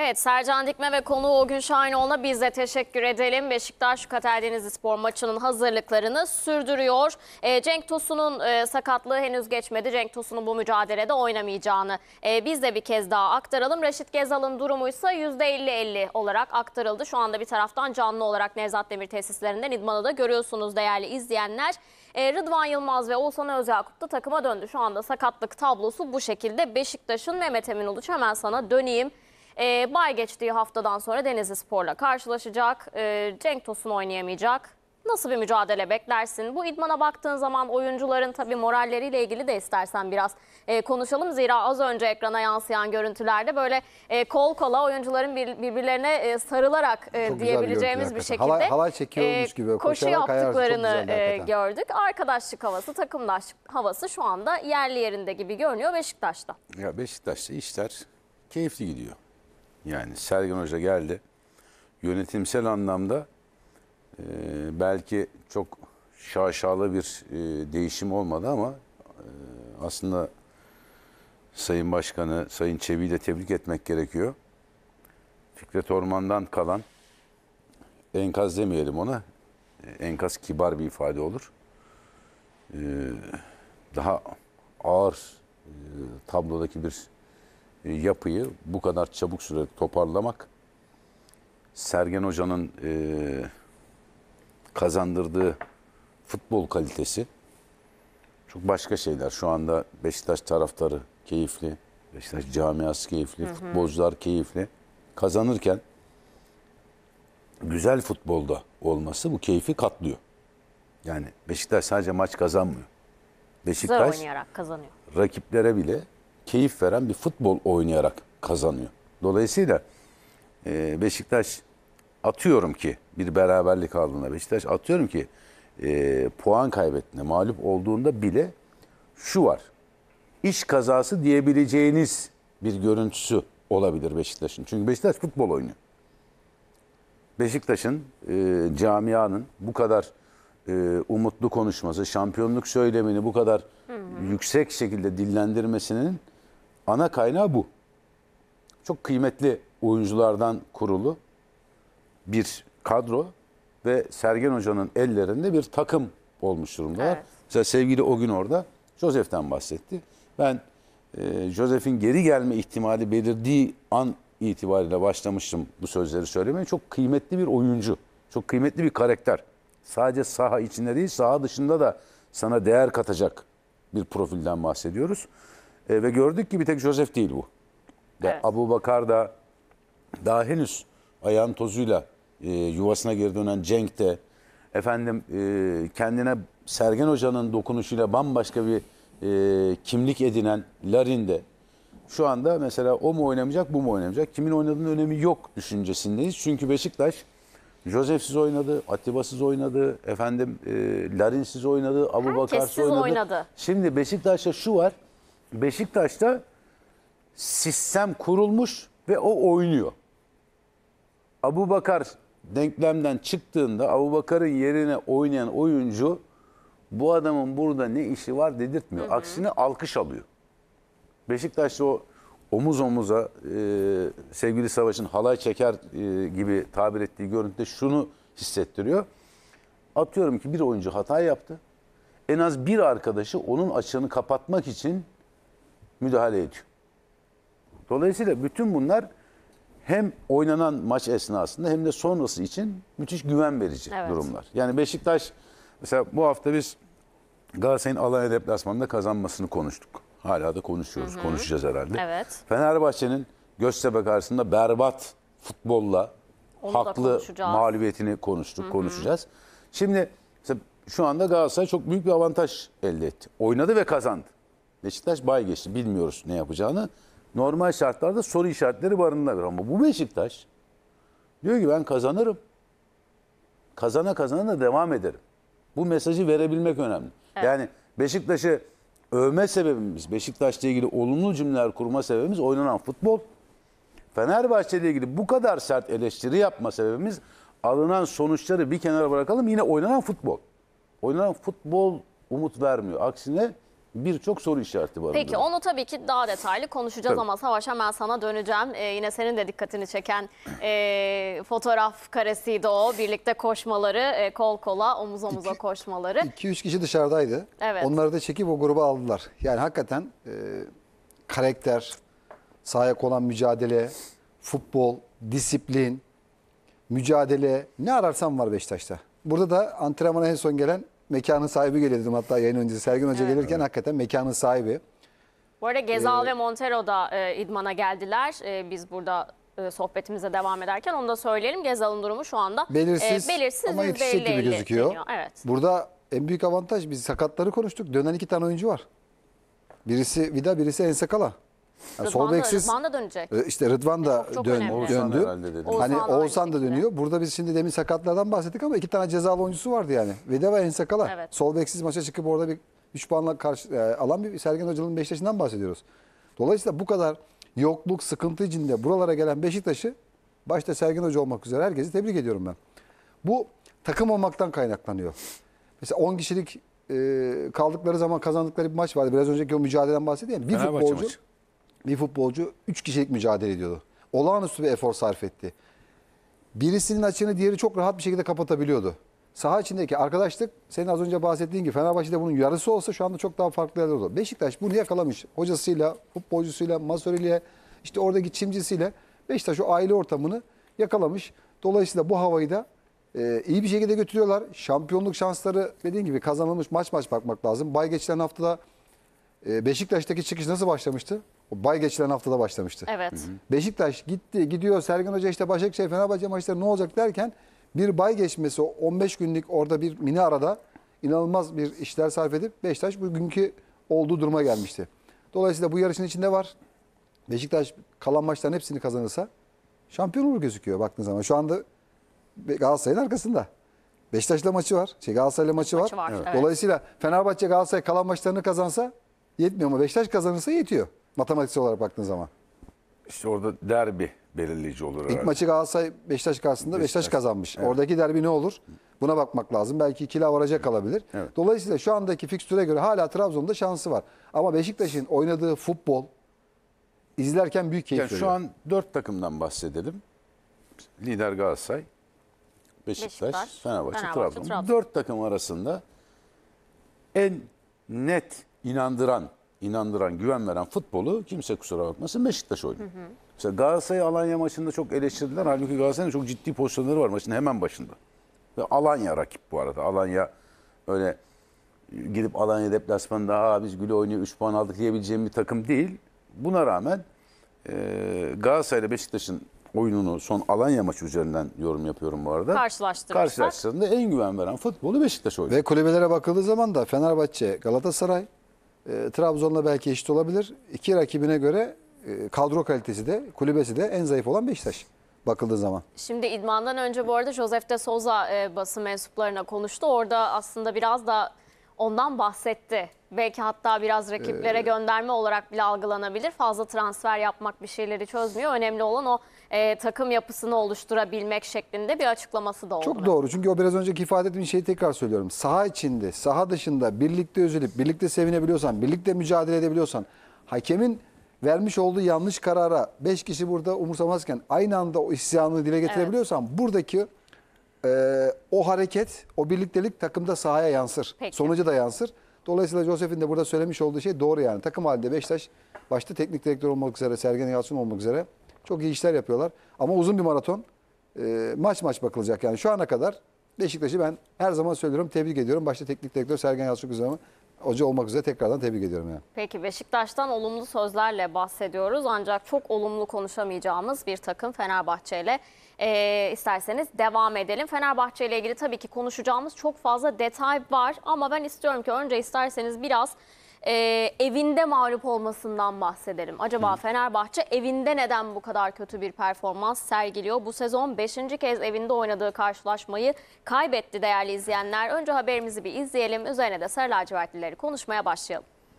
Evet Sercan Dikme ve konuğu Ogün Şahinoğlu'na biz de teşekkür edelim. Beşiktaş Katerdenizli Spor maçının hazırlıklarını sürdürüyor. E, Cenk Tosun'un e, sakatlığı henüz geçmedi. Cenk Tosun'un bu mücadelede oynamayacağını e, biz de bir kez daha aktaralım. Reşit Gezal'ın durumu ise %50-50 olarak aktarıldı. Şu anda bir taraftan canlı olarak Nevzat Demir tesislerinden İdman'ı da görüyorsunuz değerli izleyenler. E, Rıdvan Yılmaz ve Oğuzhan Özyakup da takıma döndü. Şu anda sakatlık tablosu bu şekilde. Beşiktaş'ın Mehmet Emin Uluç hemen sana döneyim. E, bay geçtiği haftadan sonra Denizli Spor'la karşılaşacak. E, Cenk Tosun oynayamayacak. Nasıl bir mücadele beklersin? Bu idmana baktığın zaman oyuncuların tabii moralleriyle ilgili de istersen biraz e, konuşalım. Zira az önce ekrana yansıyan görüntülerde böyle e, kol kola oyuncuların bir, birbirlerine e, sarılarak e, diyebileceğimiz bir, bir şekilde halay, halay çekiyormuş e, gibi koşu yaptıklarını e, gördük. Arkadaşlık havası, takımdaşlık havası şu anda yerli yerinde gibi görünüyor Beşiktaş'ta. Ya Beşiktaş'ta işler keyifli gidiyor. Yani Sergen Hoca geldi. Yönetimsel anlamda e, belki çok şaşalı bir e, değişim olmadı ama e, aslında Sayın Başkanı, Sayın Çevi'yi de tebrik etmek gerekiyor. Fikret Orman'dan kalan enkaz demeyelim ona. E, enkaz kibar bir ifade olur. Ee, daha ağır e, tablodaki bir e, yapıyı bu kadar çabuk süre toparlamak Sergen Hoca'nın e, kazandırdığı futbol kalitesi çok başka şeyler. Şu anda Beşiktaş taraftarı keyifli, Beşiktaş camiası keyifli, hı hı. futbolcular keyifli. Kazanırken güzel futbolda olması bu keyfi katlıyor. Yani Beşiktaş sadece maç kazanmıyor. Beşiktaş Zor oynayarak kazanıyor. Rakiplere bile keyif veren bir futbol oynayarak kazanıyor. Dolayısıyla e, Beşiktaş atıyorum ki bir beraberlik aldığında Beşiktaş atıyorum ki e, puan kaybettiğinde mağlup olduğunda bile şu var. İş kazası diyebileceğiniz bir görüntüsü olabilir Beşiktaş'ın. Çünkü Beşiktaş futbol oynuyor. Beşiktaş'ın e, camianın bu kadar e, umutlu konuşması, şampiyonluk söylemini bu kadar hı yüksek şekilde dillendirmesinin ana kaynağı bu. Çok kıymetli oyunculardan kurulu bir kadro ve Sergen Hoca'nın ellerinde bir takım olmuş durumdalar. Evet. Mesela sevgili o gün orada Josef'ten bahsetti. Ben e, Josef'in geri gelme ihtimali belirdiği an itibariyle başlamıştım bu sözleri söylemeye. Çok kıymetli bir oyuncu, çok kıymetli bir karakter. Sadece saha içinde değil, saha dışında da sana değer katacak bir profilden bahsediyoruz. E, ve gördük ki bir tek Joseph değil bu. De, evet. Abu Bakar da daha henüz ayağın tozuyla e, yuvasına geri dönen Cenk de efendim e, kendine Sergen Hoca'nın dokunuşuyla bambaşka bir e, kimlik edinen Larin de şu anda mesela o mu oynamayacak bu mu oynamayacak kimin oynadığının önemi yok düşüncesindeyiz. Çünkü Beşiktaş Josef'siz oynadı, Atiba'sız oynadı, efendim e, Larin'siz oynadı, Abu Herkessiz Bakar'sız oynadı. oynadı. Şimdi Beşiktaş'ta şu var. Beşiktaş'ta sistem kurulmuş ve o oynuyor. Abu Bakar denklemden çıktığında Abu Bakar'ın yerine oynayan oyuncu bu adamın burada ne işi var dedirtmiyor. Hı hı. Aksine alkış alıyor. Beşiktaş'ta o omuz omuza e, sevgili Savaş'ın halay çeker e, gibi tabir ettiği görüntüde şunu hissettiriyor. Atıyorum ki bir oyuncu hata yaptı. En az bir arkadaşı onun açığını kapatmak için müdahale ediyor. Dolayısıyla bütün bunlar hem oynanan maç esnasında hem de sonrası için müthiş güven verici evet. durumlar. Yani Beşiktaş mesela bu hafta biz Galatasaray'ın Alanya deplasmanında kazanmasını konuştuk. Hala da konuşuyoruz, hı hı. konuşacağız herhalde. Evet. Fenerbahçe'nin Göztepe karşısında berbat futbolla Onu haklı mağlubiyetini konuştuk, hı hı. konuşacağız. Şimdi mesela şu anda Galatasaray çok büyük bir avantaj elde etti. Oynadı ve kazandı. Beşiktaş bay geçti. Bilmiyoruz ne yapacağını. Normal şartlarda soru işaretleri barındırır. Ama bu Beşiktaş diyor ki ben kazanırım. Kazana kazana da devam ederim. Bu mesajı verebilmek önemli. Evet. Yani Beşiktaş'ı övme sebebimiz, Beşiktaş'la ilgili olumlu cümleler kurma sebebimiz oynanan futbol. Fenerbahçe ile ilgili bu kadar sert eleştiri yapma sebebimiz alınan sonuçları bir kenara bırakalım yine oynanan futbol. Oynanan futbol umut vermiyor. Aksine birçok soru işareti var. Peki onu tabii ki daha detaylı konuşacağız tabii. ama Savaş hemen sana döneceğim. Ee, yine senin de dikkatini çeken e, fotoğraf karesiydi o. Birlikte koşmaları, e, kol kola, omuz omuza iki, koşmaları. 2-3 kişi dışarıdaydı. Evet. Onları da çekip o gruba aldılar. Yani hakikaten e, karakter, sahaya olan mücadele, futbol, disiplin, mücadele ne ararsan var Beşiktaş'ta. Burada da antrenmana en son gelen mekanın sahibi geliyor dedim hatta yayın öncesi. Sergin Hoca evet. gelirken hakikaten mekanın sahibi. Bu arada Gezal ee, ve Montero da e, idmana geldiler. E, biz burada e, sohbetimize devam ederken onu da söyleyelim. Gezal'ın durumu şu anda e, belirsiz, e, belirsiz ama yetişecek gibi gözüküyor. Evet. Burada en büyük avantaj biz sakatları konuştuk. Dönen iki tane oyuncu var. Birisi Vida, birisi Ensekala. Yani sol beksiz Rıdvan da dönecek. e, işte Rıdvan da Çok- çok dön- döndü. Oğuzhan Hani Oğuzhan da Oğuzhan da dönüyor. Burada biz şimdi demin sakatlardan bahsettik ama iki tane cezalı oyuncusu vardı yani. Veda ve Ensakala. Evet. Sol beksiz maça çıkıp orada bir 3 puanla karşı e, alan bir Sergen Hoca'nın Beşiktaş'ından bahsediyoruz. Dolayısıyla bu kadar yokluk, sıkıntı içinde buralara gelen Beşiktaş'ı başta Sergen Hoca olmak üzere herkesi tebrik ediyorum ben. Bu takım olmaktan kaynaklanıyor. Mesela 10 kişilik e, kaldıkları zaman kazandıkları bir maç vardı. Biraz önceki o mücadeleden bahsedeyim. Bir Fenerbahçe futbolcu maçı bir futbolcu 3 kişilik mücadele ediyordu. Olağanüstü bir efor sarf etti. Birisinin açığını diğeri çok rahat bir şekilde kapatabiliyordu. Saha içindeki arkadaşlık senin az önce bahsettiğin gibi Fenerbahçe'de bunun yarısı olsa şu anda çok daha farklı yerler olur. Beşiktaş bunu yakalamış. Hocasıyla, futbolcusuyla, masörüyle, işte oradaki çimcisiyle Beşiktaş o aile ortamını yakalamış. Dolayısıyla bu havayı da e, iyi bir şekilde götürüyorlar. Şampiyonluk şansları dediğin gibi kazanılmış maç maç bakmak lazım. Bay geçilen haftada e, Beşiktaş'taki çıkış nasıl başlamıştı? O bay geçilen haftada başlamıştı. Evet. Hı hı. Beşiktaş gitti, gidiyor. Sergen Hoca işte Başakşehir, Fenerbahçe maçları ne olacak derken bir bay geçmesi 15 günlük orada bir mini arada inanılmaz bir işler sarf edip Beşiktaş bugünkü olduğu duruma gelmişti. Dolayısıyla bu yarışın içinde var. Beşiktaş kalan maçların hepsini kazanırsa şampiyon olur gözüküyor baktığın zaman. Şu anda Galatasaray'ın arkasında. Beşiktaş'la maçı var. Şey Galatasaray'la maçı, maçı var. var. Evet. Dolayısıyla Fenerbahçe Galatasaray kalan maçlarını kazansa yetmiyor ama Beşiktaş kazanırsa yetiyor. Matematiksel olarak baktığın zaman. İşte orada derbi belirleyici olur İlk maçı Galatasaray Beşiktaş karşısında Beşiktaş, Beşiktaş kazanmış. Evet. Oradaki derbi ne olur? Buna bakmak lazım. Belki ikili avaraja kalabilir. Evet. Dolayısıyla şu andaki fikstüre göre hala Trabzon'da şansı var. Ama Beşiktaş'ın oynadığı futbol izlerken büyük keyif yani veriyor. Şu an dört takımdan bahsedelim. Lider Galatasaray, Beşiktaş, Beşiktaş Fenerbahçe, Fenerbahçe Trabzon. Trabzon. Dört takım arasında en net inandıran inandıran, güven veren futbolu kimse kusura bakmasın Beşiktaş oynuyor. Hı hı. Mesela Galatasaray Alanya maçında çok eleştirdiler. Halbuki Galatasaray'ın çok ciddi pozisyonları var maçın hemen başında. Ve Alanya rakip bu arada. Alanya öyle gidip Alanya deplasmanında ha biz güle oynuyor 3 puan aldık diyebileceğim bir takım değil. Buna rağmen e, Galatasaray ile Beşiktaş'ın oyununu son Alanya maçı üzerinden yorum yapıyorum bu arada. Karşılaştırmışlar. Karşılaştığında en güven veren futbolu Beşiktaş oynuyor. Ve kulübelere bakıldığı zaman da Fenerbahçe, Galatasaray, e, Trabzon'la belki eşit olabilir. İki rakibine göre e, kadro kalitesi de kulübesi de en zayıf olan Beşiktaş bakıldığı zaman. Şimdi idmandan önce bu arada Josef de Souza e, basın mensuplarına konuştu. Orada aslında biraz da daha ondan bahsetti. Belki hatta biraz rakiplere ee, gönderme olarak bile algılanabilir. Fazla transfer yapmak bir şeyleri çözmüyor. Önemli olan o e, takım yapısını oluşturabilmek şeklinde bir açıklaması da oldu. Çok doğru çünkü o biraz önceki ifade ettiğim şeyi tekrar söylüyorum. Saha içinde, saha dışında birlikte üzülüp, birlikte sevinebiliyorsan, birlikte mücadele edebiliyorsan, hakemin vermiş olduğu yanlış karara 5 kişi burada umursamazken aynı anda o isyanını dile getirebiliyorsan evet. buradaki e, o hareket, o birliktelik takımda sahaya yansır. Peki. Sonucu da yansır. Dolayısıyla Josef'in de burada söylemiş olduğu şey doğru yani. Takım halinde Beşiktaş başta teknik direktör olmak üzere, Sergen Yalçın olmak üzere çok iyi işler yapıyorlar. Ama uzun bir maraton e, maç maç bakılacak yani. Şu ana kadar Beşiktaş'ı ben her zaman söylüyorum, tebrik ediyorum. Başta teknik direktör Sergen Yalçın üzerine hoca olmak üzere tekrardan tebrik ediyorum. Yani. Peki Beşiktaş'tan olumlu sözlerle bahsediyoruz ancak çok olumlu konuşamayacağımız bir takım Fenerbahçe ile e, ee, isterseniz devam edelim. Fenerbahçe ile ilgili tabii ki konuşacağımız çok fazla detay var ama ben istiyorum ki önce isterseniz biraz e, evinde mağlup olmasından bahsedelim. Acaba Hı. Fenerbahçe evinde neden bu kadar kötü bir performans sergiliyor? Bu sezon 5. kez evinde oynadığı karşılaşmayı kaybetti değerli izleyenler. Önce haberimizi bir izleyelim. Üzerine de Sarı Lacivertlileri konuşmaya başlayalım.